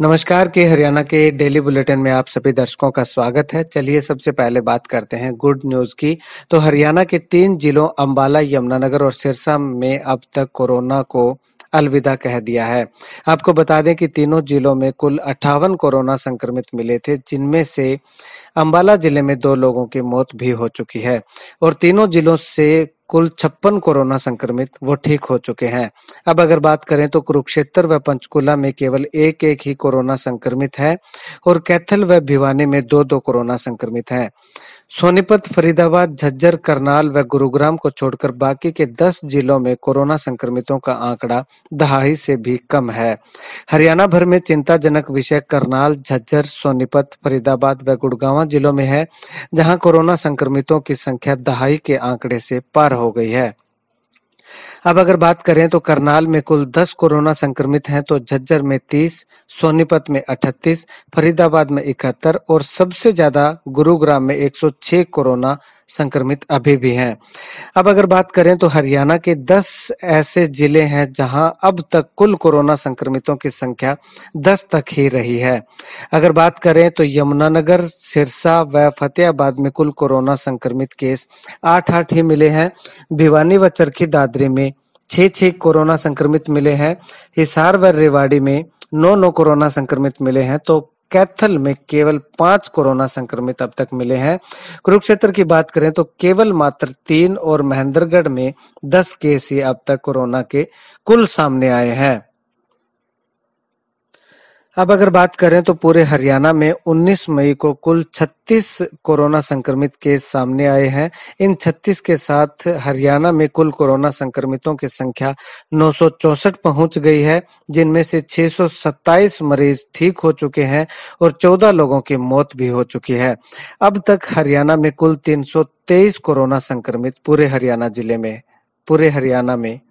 नमस्कार के हरियाणा के डेली बुलेटिन में आप सभी दर्शकों का स्वागत है चलिए सबसे पहले बात करते हैं गुड न्यूज की तो हरियाणा के तीन जिलों अंबाला यमुनानगर और सिरसा में अब तक कोरोना को अलविदा कह दिया है आपको बता दें कि तीनों जिलों में कुल अट्ठावन कोरोना संक्रमित मिले थे जिनमें से अंबाला जिले में दो लोगों की मौत भी हो चुकी है और तीनों जिलों से कुल छप्पन कोरोना संक्रमित वो ठीक हो चुके हैं अब अगर बात करें तो कुरुक्षेत्र व पंचकुला में केवल एक एक ही कोरोना संक्रमित है और कैथल व भिवानी में दो दो कोरोना संक्रमित हैं सोनीपत फरीदाबाद झज्जर करनाल व गुरुग्राम को छोड़कर बाकी के दस जिलों में कोरोना संक्रमितों का आंकड़ा दहाई से भी कम है हरियाणा भर में चिंताजनक विषय करनाल झज्जर सोनीपत फरीदाबाद व गुड़गावा जिलों में है जहां कोरोना संक्रमितों की संख्या दहाई के आंकड़े से पार हो गई है अब अगर बात करें तो करनाल में कुल 10 कोरोना संक्रमित हैं तो झज्जर में 30, सोनीपत में 38, फरीदाबाद में इकहत्तर और सबसे ज्यादा गुरुग्राम में 106 कोरोना संक्रमित अभी भी हैं। अब अगर बात करें तो हरियाणा के 10 ऐसे जिले हैं जहां अब तक कुल कोरोना संक्रमितों की संख्या 10 तक ही रही है अगर बात करें तो यमुनानगर सिरसा व फतेहाबाद में कुल कोरोना संक्रमित केस आठ आठ ही मिले हैं भिवानी व चरखी दादरी क्षेत्र में छह छह कोरोना संक्रमित मिले हैं हिसार व रेवाड़ी में नौ नौ कोरोना संक्रमित मिले हैं तो कैथल में केवल पांच कोरोना संक्रमित अब तक मिले हैं कुरुक्षेत्र की बात करें तो केवल मात्र तीन और महेंद्रगढ़ में दस केस ही अब तक कोरोना के कुल सामने आए हैं अब अगर बात करें तो पूरे हरियाणा में 19 मई को कुल 36 कोरोना संक्रमित केस सामने आए हैं इन 36 के साथ हरियाणा में कुल कोरोना संक्रमितों की संख्या नौ पहुंच गई है जिनमें से 627 मरीज ठीक हो चुके हैं और 14 लोगों की मौत भी हो चुकी है अब तक हरियाणा में कुल 323 कोरोना संक्रमित पूरे हरियाणा जिले में पूरे हरियाणा में